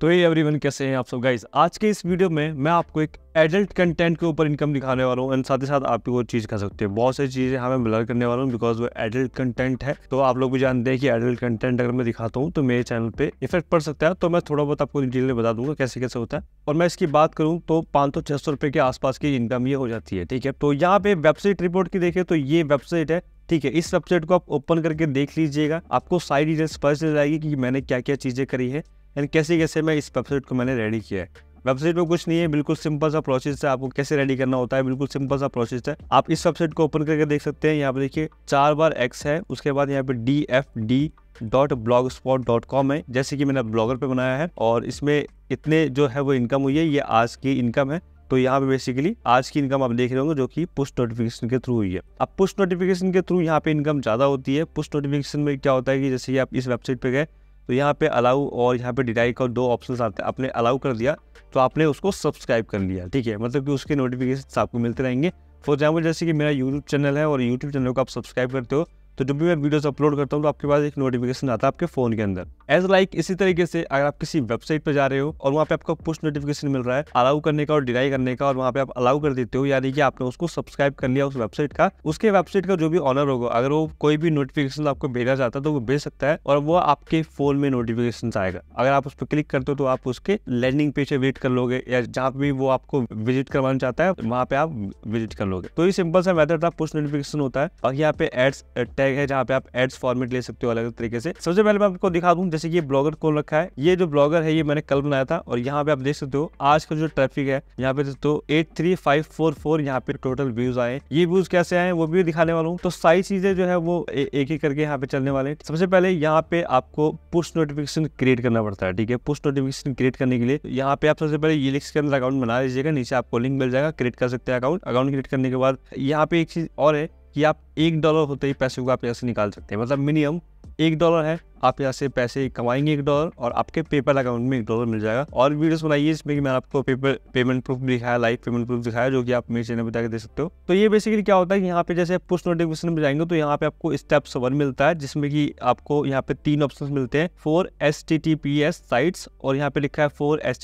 तो ये एवरीवन कैसे हैं आप सब गाइस आज के इस वीडियो में मैं आपको एक एडल्ट कंटेंट के ऊपर इनकम दिखाने वाला हूँ एंड साथ ही साथ भी वो चीज़ खा सकते हैं बहुत सारी चीज़ें हमें मैं ब्लर करने वाला हूँ बिकॉज वो एडल्ट कंटेंट है तो आप लोग भी जानते हैं कि एडल्ट कंटेंट अगर मैं दिखाता हूँ तो मेरे चैनल पे इफेक्ट पड़ सकता है तो मैं थोड़ा बहुत आपको डिटेल में बता दूंगा कैसे कैसे होता है और मैं इसकी बात करूँ तो पाँच सौ छः सौ के आसपास की इनकम ये हो जाती है ठीक है तो यहाँ पे वेबसाइट रिपोर्ट की देखें तो ये वेबसाइट है ठीक है इस वेबसाइट को आप ओपन करके देख लीजिएगा आपको सारी डिटेल्स पता चल जाएगी कि मैंने क्या क्या चीज़ें करी है एंड कैसे कैसे मैं इस वेबसाइट को मैंने रेडी किया है वेबसाइट में कुछ नहीं है बिल्कुल सिंपल सा प्रोसेस है आपको कैसे रेडी करना होता है बिल्कुल सिंपल सा प्रोसेस है आप इस वेबसाइट को ओपन करके देख सकते हैं यहाँ पे देखिए चार बार एक्स है उसके बाद यहाँ पे D F D dot blogspot dot com है जैसे कि मैंने ब्लॉगर पे बनाया है और इसमें इतने जो है वो इनकम हुई है ये आज की इनकम है तो यहाँ पे बेसिकली आज की इनकम आप देख रहे होंगे जो कि पुस्ट नोटिफिकेशन के थ्रू हुई है अब पुस्ट नोटिफिकेशन के थ्रू यहाँ पे इनकम ज़्यादा होती है पुस्ट नोटिफिकेशन में क्या होता है कि जैसे कि आप इस वेबसाइट पे गए तो यहाँ पे अलाउ और यहाँ पे डिटाई का दो ऑप्शन आते हैं आपने अलाउ कर दिया तो आपने उसको सब्सक्राइब कर लिया ठीक है मतलब कि उसके नोटिफिकेशन आपको मिलते रहेंगे फॉर एग्जाम्पल जैसे कि मेरा यूट्यूब चैनल है और यूट्यूब चैनल को आप सब्सक्राइब करते हो तो जब भी मैं वीडियोस अपलोड करता हूँ तो आपके पास एक नोटिफिकेशन आता है आपके फ़ोन के अंदर एज लाइक like, इसी तरीके से अगर आप किसी वेबसाइट पर जा रहे हो और वहाँ पे आपको पुश नोटिफिकेशन मिल रहा है अलाउ करने का और डिनाई करने का और वहाँ पे आप अलाउ कर देते हो यानी कि आपने उसको सब्सक्राइब कर लिया उस वेबसाइट का उसके वेबसाइट का जो भी ऑनर होगा अगर वो कोई भी नोटिफिकेशन आपको भेजा जाता है तो वो भेज सकता है और वो आपके फ़ोन में नोटिफिकेशन आएगा अगर आप उस पर क्लिक करते हो तो आप उसके लैंडिंग पेज पे वेट कर लोगे या जहाँ भी वो आपको विजिट करवाना चाहता है वहाँ पे आप विजिट कर लोगे तो ये सिंपल सा मैथड था पुश नोटिफिकेशन होता है और यहाँ पे एड्स टैग है जहाँ पे आप एड्स फॉर्मेट ले सकते हो अलग अलग तरीके से सबसे पहले मैं आपको दिखा दूँ जैसे कि ब्लॉगर कौन रखा है ये जो ब्लॉगर है ये मैंने कल बनाया था और यहाँ पे आप देख सकते हो आज का जो ट्रैफिक है यहाँ पे दोस्तों eight three five four four यहाँ पे टोटल व्यूज आए ये व्यूज कैसे आए वो भी दिखाने वाला हूँ तो सारी चीजें जो है वो एक ही करके यहाँ पे चलने वाले सबसे पहले यहाँ पे आपको पुस्ट नोटिफिकेशन क्रिएट करना पड़ता है ठीक है पुस्ट नोटिफिकेशन क्रिएट करने के लिए यहाँ पे आप सबसे पहले ये लिस्ट के अंदर अकाउंट बना लीजिएगा नीचे आपको लिंक मिल जाएगा क्रिएट कर सकते हैं अकाउंट अकाउंट क्रिएट करने के बाद यहाँ पे एक चीज और है कि आप एक डॉलर होते ही पैसे को आप यहाँ से निकाल सकते हैं मतलब मिनिमम एक डॉलर है आप यहाँ से पैसे कमाएंगे एक डॉलर और आपके पेपर अकाउंट में एक डॉलर मिल जाएगा और वीडियोस बनाइए इसमें कि मैंने आपको पेपर पेमेंट प्रूफ दिखाया लाइव पेमेंट प्रूफ दिखाया जो कि आप मेरे चैनल बता के दे सकते हो तो ये बेसिकली क्या होता है कि यहाँ पे जैसे पुश नोटिफिकेशन में जाएंगे तो यहाँ पे आपको स्टेप्स वन मिलता है जिसमें कि आपको यहाँ पे तीन ऑप्शन मिलते हैं फोर एस साइट्स और यहाँ पे लिखा है फोर एस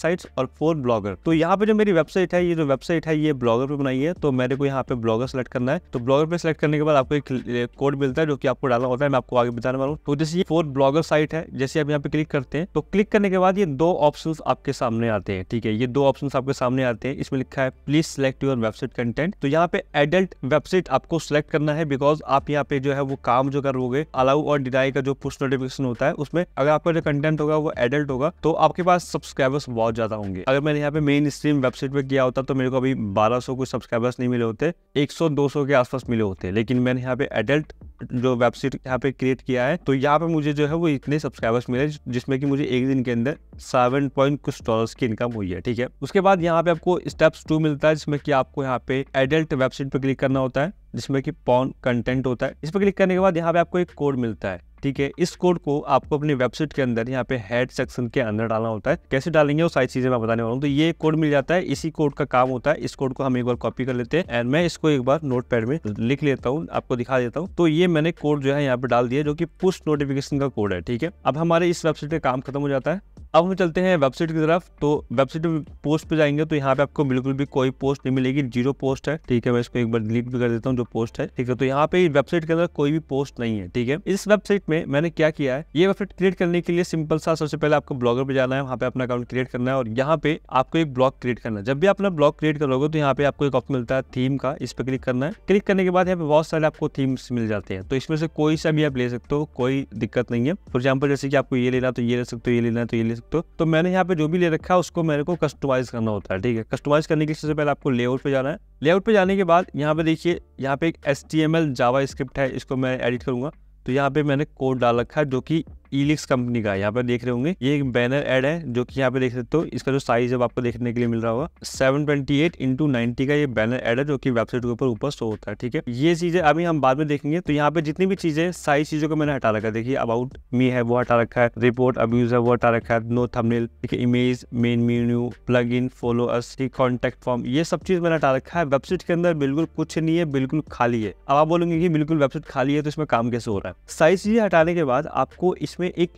साइट्स और फोर ब्लॉगर तो यहाँ पे जो मेरी वेबसाइट है ये जो वेबसाइट है ये ब्लॉगर पर बनाई है तो मेरे को यहाँ पे ब्लॉगर सेलेक्ट करना है तो ब्लॉगर पर सेलेक्ट करने के बाद आपको एक कोड मिलता है जो कि आपको डालना होता है मैं आपको आगे बताने वाला हूँ तो ये फोर ब्लॉगर साइट है जैसे आप यहाँ पे क्लिक करते हैं तो क्लिक करने के बाद ये दो ऑप्शन आपके सामने आते हैं ठीक है ये दो ऑप्शन आपके सामने आते हैं इसमें लिखा है please select your website content तो यहाँ पे एडल्ट वेबसाइट आपको सिलेक्ट करना है बिकॉज आप यहाँ पे जो है वो काम जो करोगे अलाउ और डिनाई का जो पुस्ट नोटिफिकेशन होता है उसमें अगर आपका जो कंटेंट होगा वो एडल्ट होगा तो आपके पास सब्सक्राइबर्स बहुत ज्यादा होंगे अगर मैंने यहाँ पे मेन स्ट्रीम वेबसाइट पे किया होता तो मेरे को अभी बारह सौ सब्सक्राइबर्स नहीं मिले होते एक सौ के आसपास मिले होते लेकिन मैंने यहाँ पे एडल्ट जो वेबसाइट यहाँ पे क्रिएट किया है तो यहाँ पे मुझे जो है वो इतने सब्सक्राइबर्स मिले जिसमें कि मुझे एक दिन के अंदर सेवन पॉइंट कुछ डॉलर्स की इनकम हुई है ठीक है उसके बाद यहाँ पे आपको स्टेप्स टू मिलता है जिसमें कि आपको यहाँ पे एडल्ट वेबसाइट पर क्लिक करना होता है जिसमें कि पॉन कंटेंट होता है इस पर क्लिक करने के बाद यहाँ पे आपको एक कोड मिलता है ठीक है इस कोड को आपको अपनी वेबसाइट के अंदर यहाँ पे हेड सेक्शन के अंदर डालना होता है कैसे डालेंगे वो सारी चीजें मैं बताने वाला हूँ तो ये कोड मिल जाता है इसी कोड का काम होता है इस कोड को हम एक बार कॉपी कर लेते हैं एंड मैं इसको एक बार नोट पैड में लिख लेता हूँ आपको दिखा देता हूँ तो ये मैंने कोड जो है यहाँ पे डाल दिया जो की पुस्ट नोटिफिकेशन का कोड है ठीक है अब हमारे इस वेबसाइट का काम खत्म हो जाता है अब हम चलते हैं वेबसाइट की तरफ तो वेबसाइट पोस्ट पे जाएंगे तो यहाँ पे आपको बिल्कुल भी कोई पोस्ट नहीं मिलेगी जीरो पोस्ट है ठीक है मैं इसको एक बार डिलीट भी कर देता हूँ जो पोस्ट है ठीक है तो यहाँ पे वेबसाइट के अंदर कोई भी पोस्ट नहीं है ठीक है इस वेबसाइट में मैंने क्या किया है ये वेबसाइट क्रिएट करने के लिए सिंपल सा सबसे पहले आपको ब्लॉगर पे जाना है वहाँ पे अपना अकाउंट क्रिएट करना है और यहाँ पे आपको एक ब्लॉग क्रिएट करना है जब भी अपना ब्लॉग क्रिएट करोगे तो यहाँ पे आपको एक ऑप्शन मिलता है थीम का इस पर क्लिक करना है क्लिक करने के बाद यहाँ पे बहुत सारे आपको थीम्स मिल जाते हैं तो इसमें से कोई सा भी आप ले सकते हो कोई दिक्कत नहीं है फॉर एग्जाम्पल जैसे कि आपको ये लेना तो ये ले सकते हो ये लेना तो ये ले सकते हो तो मैंने यहाँ पे जो भी ले रखा है उसको मेरे को कस्टमाइज करना होता है ठीक है कस्टमाइज करने के लिए सबसे पहले आपको लेआउट पे जाना है लेआउट पे जाने के बाद यहाँ पे देखिए यहाँ पे एक H T M L JavaScript है इसको मैं एडिट करूंगा तो यहाँ पे मैंने कोड डाल रखा है जो कि ईलिक्स कंपनी का यहाँ पर देख रहे होंगे ये एक बैनर एड है जो कि यहाँ पे देख सकते हो इसका जो साइज अब आपको देखने के लिए मिल रहा होगा seven twenty eight into ninety का ये बैनर एड है जो कि वेबसाइट के ऊपर ऊपर शो होता है ठीक है ये चीजें अभी हम बाद में देखेंगे तो यहाँ पे जितनी भी चीजें साइज चीजों को मैंने हटा रखा है देखिए अबाउट मी है वो हटा रखा है रिपोर्ट अब्यूज है वो हटा रखा है नो थमनेल ठीक है image main menu plug in follow us contact form ये सब चीज मैंने हटा रखा है वेबसाइट के अंदर बिल्कुल कुछ नहीं है बिल्कुल खाली है अब आप बोलेंगे की बिल्कुल वेबसाइट खाली है तो इसमें काम कैसे हो रहा है साइज चीजें हटाने के बाद आपको इसमें में एक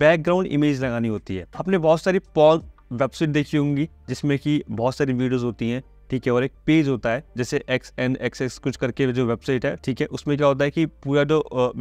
बैकग्राउंड इमेज लगानी होती है आपने बहुत सारी पॉल वेबसाइट देखी होंगी जिसमें कि बहुत सारी वीडियोस होती हैं ठीक है और एक पेज होता है जैसे एक्स एन एक्स एक्स कुछ करके जो वेबसाइट है ठीक है उसमें क्या होता है कि पूरा जो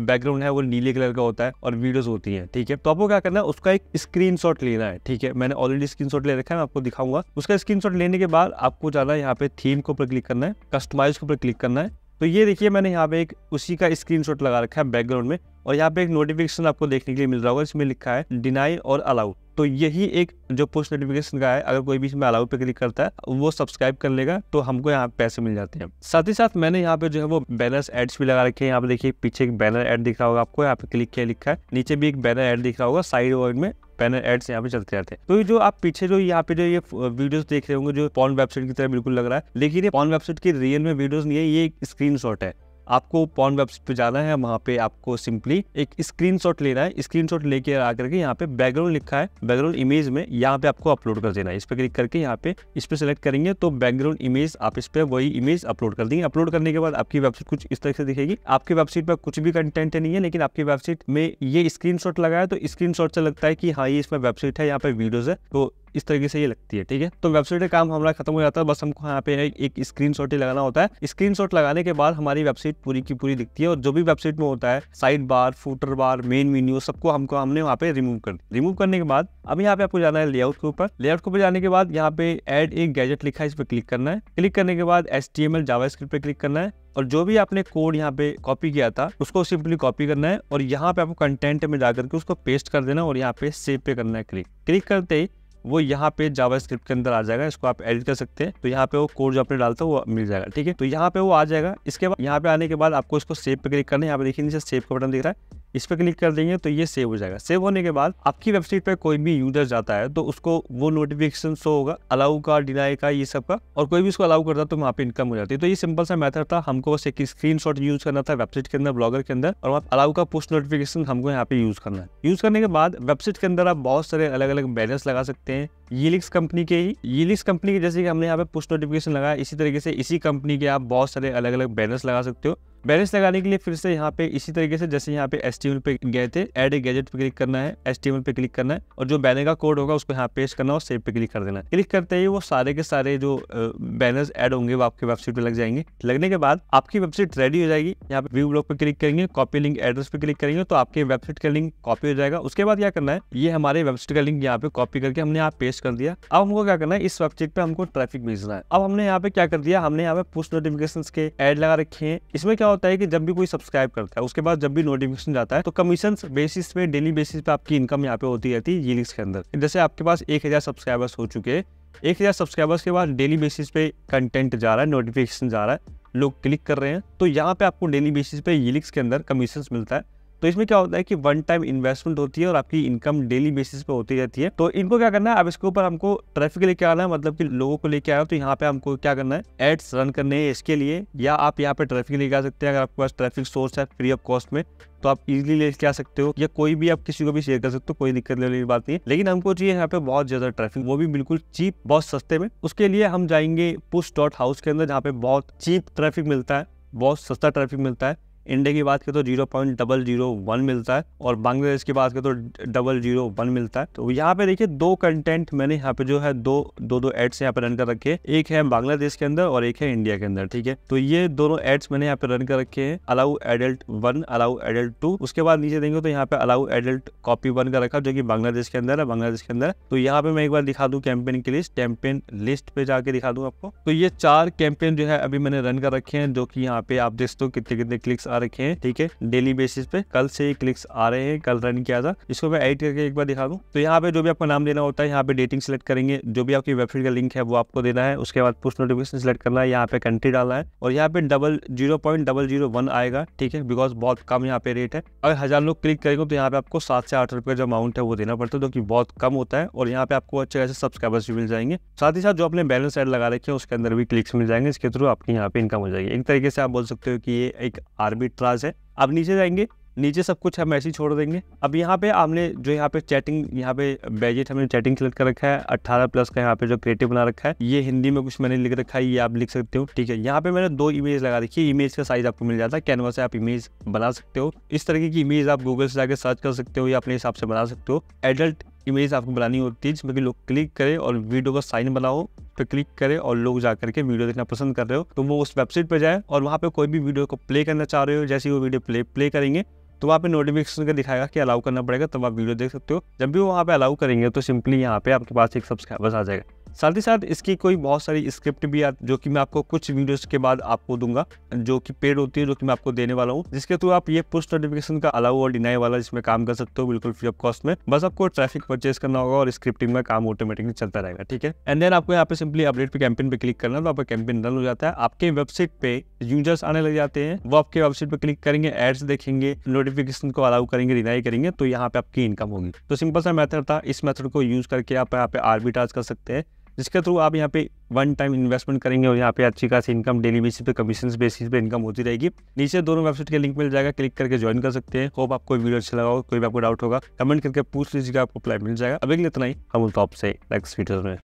बैकग्राउंड है वो नीले कलर का होता है और वीडियोस होती हैं ठीक है तो आपको क्या करना है उसका एक स्क्रीनशॉट लेना है ठीक है मैंने ऑलरेडी स्क्रीनशॉट ले रखा है मैं आपको दिखाऊंगा उसका स्क्रीन लेने के बाद आपको जाना है यहाँ पे थीम के ऊपर क्लिक करना है कस्टमाइज के ऊपर क्लिक करना है तो ये देखिए मैंने यहाँ पे एक उसी का स्क्रीनशॉट लगा रखा है बैकग्राउंड में और यहाँ पे एक नोटिफिकेशन आपको देखने के लिए मिल रहा होगा इसमें लिखा है डिनाई और अलाउ तो यही एक जो पोस्ट नोटिफिकेशन का है अगर कोई भी इसमें अलाउ पे क्लिक करता है वो सब्सक्राइब कर लेगा तो हमको यहाँ पैसे मिल जाते हैं साथ ही साथ मैंने यहाँ पे जो है वो बैनर्स एड्स भी लगा रखे हैं यहाँ पे देखिए पीछे एक बैनर एड दिख रहा होगा आपको यहाँ पे क्लिक किया लिखा है नीचे भी एक बैनर एड दिख रहा होगा साइड वर्ड में बैनर एड्स यहाँ पे चलते रहते हैं तो जो आप पीछे जो यहाँ पे जो ये वीडियोस देख रहे होंगे जो पॉन वेबसाइट की तरह बिल्कुल लग रहा है लेकिन ये पॉन वेबसाइट की रियल में वीडियोस नहीं है ये एक स्क्रीनशॉट है आपको पॉन वेबसाइट पे जाना है वहाँ पे आपको सिंपली एक स्क्रीनशॉट लेना है स्क्रीनशॉट लेके आकर के यहाँ पे बैकग्राउंड लिखा है बैकग्राउंड इमेज में यहाँ पे आपको अपलोड कर देना है इस पर क्लिक करके यहाँ पे इस पर सेलेक्ट करेंगे तो बैकग्राउंड इमेज आप इस पर वही इमेज अपलोड कर देंगे अपलोड करने के बाद आपकी वेबसाइट कुछ इस तरह से दिखेगी आपकी वेबसाइट पर कुछ भी कंटेंट नहीं है लेकिन आपकी वेबसाइट में ये स्क्रीन लगाया तो स्क्रीन से लगता है कि हाँ ये इसमें वेबसाइट है यहाँ पे वीडियोज है तो इस तरीके से ये लगती है ठीक है तो वेबसाइट का काम हमारा खत्म हो जाता है बस हमको यहाँ पे एक स्क्रीन शॉट ही लगाना होता है स्क्रीन शॉट लगाने के बाद हमारी वेबसाइट पूरी की पूरी दिखती है और जो भी वेबसाइट में होता है side bar footer bar main menu सबको हमको हमने वहाँ पे रिमूव कर रिमूव करने के बाद अब यहाँ पे आपको जाना है लेआउट के ऊपर लेआउट के ऊपर जाने के बाद यहाँ पे एड एक गैजेट लिखा है इस पर क्लिक करना है क्लिक करने के बाद H T M L JavaScript पे क्लिक करना है और जो भी आपने कोड यहाँ पे कॉपी किया था उसको सिंपली कॉपी करना है और यहाँ पे आपको कंटेंट में जाकर के उसको पेस्ट कर देना और यहाँ पे सेव पे करना है क्लिक क्लिक करते ही वो यहाँ पे जावा स्क्रिप्ट के अंदर आ जाएगा इसको आप एडिट कर सकते हैं तो यहाँ पे वो कोड जो आपने डालता है वो मिल जाएगा ठीक है तो यहाँ पे वो आ जाएगा इसके बाद यहाँ पे आने के बाद आपको इसको सेव पे क्लिक करना है यहाँ पे देखिए नीचे सेव का बटन दिख रहा है इस पर क्लिक कर देंगे तो ये सेव हो जाएगा सेव होने के बाद आपकी वेबसाइट पर कोई भी यूजर जाता है तो उसको वो नोटिफिकेशन शो होगा अलाउ का डिनाई का ये सब का और कोई भी उसको अलाउ करता तो वहाँ पे इनकम हो जाती है तो ये सिंपल सा मेथड था हमको बस एक स्क्रीन यूज करना था वेबसाइट के अंदर ब्लॉगर के अंदर और वहाँ अलाउ का पोस्ट नोटिफिकेशन हमको यहाँ पे यूज करना है यूज करने के बाद वेबसाइट के अंदर आप बहुत सारे अलग अलग बैनर्स लगा सकते हैं यीलिक्स कंपनी के ही यिक्स कंपनी के जैसे कि हमने यहाँ पे पोस्ट नोटिफिकेशन लगाया इसी तरीके से इसी कंपनी के आप बहुत सारे अलग अलग बैनर्स लगा सकते हो बैलेंस लगाने के लिए फिर से यहाँ पे इसी तरीके से जैसे यहाँ पे एस पे गए थे एड ए गैजेट पे क्लिक करना है एस पे क्लिक करना है और जो बैनर का कोड होगा उसको यहाँ पेस्ट करना और सेव पे क्लिक कर देना है क्लिक करते ही वो सारे के सारे जो बैनर्स एड होंगे वो आपके वेबसाइट पे लग जाएंगे लगने के बाद आपकी वेबसाइट रेडी हो जाएगी यहाँ पे व्यू ब्लॉग पे क्लिक करेंगे कॉपी लिंक एड्रेस पे क्लिक करेंगे तो आपके वेबसाइट का लिंक कॉपी हो जाएगा उसके बाद क्या करना है ये हमारे वेबसाइट का लिंक यहाँ पे कॉपी करके हमने यहाँ पेस्ट कर दिया अब हमको क्या करना है इस वेबसाइट पे हमको ट्रैफिक भेजना है अब हमने यहाँ पे क्या कर दिया हमने यहाँ पे पुस्ट नोटिफिकेशन के एड लगा रखे हैं इसमें क्या होता है कि जब भी कोई सब्सक्राइब करता है उसके बाद जब भी नोटिफिकेशन जाता है तो कमीशन बेसिस पे डेली बेसिस पे आपकी इनकम यहाँ पे होती रहती है यीलिक्स के अंदर जैसे आपके पास एक हज़ार सब्सक्राइबर्स हो चुके हैं एक हज़ार सब्सक्राइबर्स के बाद डेली बेसिस पे कंटेंट जा रहा है नोटिफिकेशन जा रहा है लोग क्लिक कर रहे हैं तो यहाँ पे आपको डेली बेसिस पे यीलिक्स के अंदर कमीशन मिलता है तो इसमें क्या होता है कि वन टाइम इन्वेस्टमेंट होती है और आपकी इनकम डेली बेसिस पे होती रहती है तो इनको क्या करना है अब इसके ऊपर हमको ट्रैफिक लेके आना है मतलब कि लोगों को लेके आया तो यहाँ पे हमको क्या करना है एड्स रन करने हैं इसके लिए या आप यहाँ पे ट्रैफिक लेके आ सकते हैं अगर आपके पास ट्रैफिक सोर्स है फ्री ऑफ कॉस्ट में तो आप इजिली लेके आ सकते हो या कोई भी आप किसी को भी शेयर कर सकते हो कोई दिक्कत लेने की बात नहीं है लेकिन हमको चाहिए यहाँ पे बहुत ज्यादा ट्रैफिक वो भी बिल्कुल चीप बहुत सस्ते में उसके लिए हम जाएंगे पुस्ट डॉट हाउस के अंदर जहाँ पे बहुत चीप ट्रैफिक मिलता है बहुत सस्ता ट्रैफिक मिलता है इंडिया की बात करें तो zero point double zero one मिलता है और बांग्लादेश की बात करें तो डबल जीरो वन मिलता है तो यहाँ पे देखिए दो कंटेंट मैंने यहाँ पे जो है दो दो दो एड्स यहाँ पे रन कर रखे हैं एक है बांग्लादेश के अंदर और एक है इंडिया के अंदर ठीक है तो ये दोनों एड्स मैंने यहाँ पे रन कर रखे हैं allow adult one allow adult two उसके बाद नीचे देंगे तो यहाँ पे अलाउ एडल्ट कॉपी वन का रखा जो की बांग्लादेश के अंदर है बांग्लादेश के अंदर तो यहाँ पे मैं एक बार दिखा दूँ कैंपेन की लिस्ट कैंपेन लिस्ट पे जाके दिखा दू आपको तो ये चार कैंपेन जो है अभी मैंने रन कर रखे हैं जो की यहाँ पे आप देख दो हो कितने कितने क्लिक्स आ रखे हैं ठीक है डेली बेसिस पे कल से ही क्लिक्स आ रहे हैं कल रन किया था इसको मैं एडिट करके एक बार दिखा दूँ तो यहाँ पे जो भी आपको नाम देना होता है यहाँ पे डेटिंग सेलेक्ट करेंगे जो भी आपकी वेबसाइट का लिंक है वो आपको देना है उसके बाद पुस्ट नोटिफिकेशन सेलेक्ट करना है यहाँ पे कंट्री डालना है और यहाँ पे double zero point double zero one आएगा ठीक है बिकॉज बहुत कम यहाँ पे रेट है अगर हजार लोग क्लिक करेंगे तो यहाँ पे आपको सात से आठ रुपये जो अमाउंट है वो देना पड़ता है जो कि बहुत कम होता है और यहाँ पे आपको अच्छे खासे सब्सक्राइबर्स भी मिल जाएंगे साथ ही साथ जो अपने बैलेंस एड लगा रखे हैं उसके अंदर भी क्लिक्स मिल जाएंगे इसके थ्रू आपकी यहाँ पे इनकम हो जाएगी एक तरीके से आप बोल सकते हो कि ये एक आर्मी आर्बिट्राज है अब नीचे जाएंगे नीचे सब कुछ हम ऐसे छोड़ देंगे अब यहाँ पे आपने जो यहाँ पे चैटिंग यहाँ पे बैजेट हमने चैटिंग सेलेक्ट कर रखा है 18 प्लस का यहाँ पे जो क्रिएटिव बना रखा है ये हिंदी में कुछ मैंने लिख रखा है ये आप लिख सकते हो ठीक है यहाँ पे मैंने दो इमेज लगा रखी है इमेज का साइज आपको मिल जाता है कैनवा से आप इमेज बना सकते हो इस तरीके की इमेज आप गूगल से जाकर सर्च कर सकते हो या अपने हिसाब से बना सकते हो एडल्ट इमेज आपको बनानी होती है जिसमें कि लोग क्लिक करें और वीडियो का साइन बनाओ पर क्लिक करे और लोग जा करके वीडियो देखना पसंद कर रहे हो तो वो उस वेबसाइट पर जाए और वहाँ पर कोई भी वीडियो को प्ले करना चाह रहे हो जैसे वो वीडियो प्ले प्ले करेंगे तो वहाँ पे नोटिफिकेशन का दिखाएगा कि अलाउ करना पड़ेगा तब तो आप वीडियो देख सकते हो जब भी वो वहाँ पे अलाउ करेंगे तो सिंपली यहाँ पे आपके पास एक सब्सक्राइबर्स आ जाएगा साथ ही साथ इसकी कोई बहुत सारी स्क्रिप्ट भी आ, जो कि मैं आपको कुछ वीडियोस के बाद आपको दूंगा जो कि पेड होती है जो कि मैं आपको देने वाला हूँ जिसके थ्रू आप ये पुस्ट नोटिफिकेशन का अलाउ और डिनाई वाला जिसमें काम कर सकते हो बिल्कुल फ्री ऑफ कॉस्ट में बस आपको ट्रैफिक परचेज करना होगा और स्क्रिप्टिंग में काम ऑटोमेटिकली चलता रहेगा ठीक है एंड देन आपको यहाँ पे सिंपली अपडेट पे कैंपेन पे क्लिक करना तो आपका कैंपेन रन हो जाता है आपके वेबसाइट पे यूजर्स आने लग जाते हैं वो आपके वेबसाइट पे क्लिक करेंगे एड्स देखेंगे नोटिफिकेशन को अलाउ करेंगे डिनाई करेंगे तो यहाँ पे आपकी इनकम होगी तो सिंपल सा मेथड था इस मेथड को यूज करके आप यहाँ पे आर्बिटाज कर सकते हैं जिसके थ्रू आप यहाँ पे वन टाइम इन्वेस्टमेंट करेंगे और यहाँ पे अच्छी खासी इनकम डेली बेसिस पे कमीशन बेसिस पे इनकम होती रहेगी नीचे दोनों वेबसाइट के लिंक मिल जाएगा क्लिक करके ज्वाइन कर सकते हैं होप आपको वीडियो अच्छा लगा हो कोई भी आपको डाउट होगा कमेंट करके पूछ लीजिएगा आपको अप्लाई मिल जाएगा अभी इतना ही हम टॉप से नेक्स्ट वीडियो में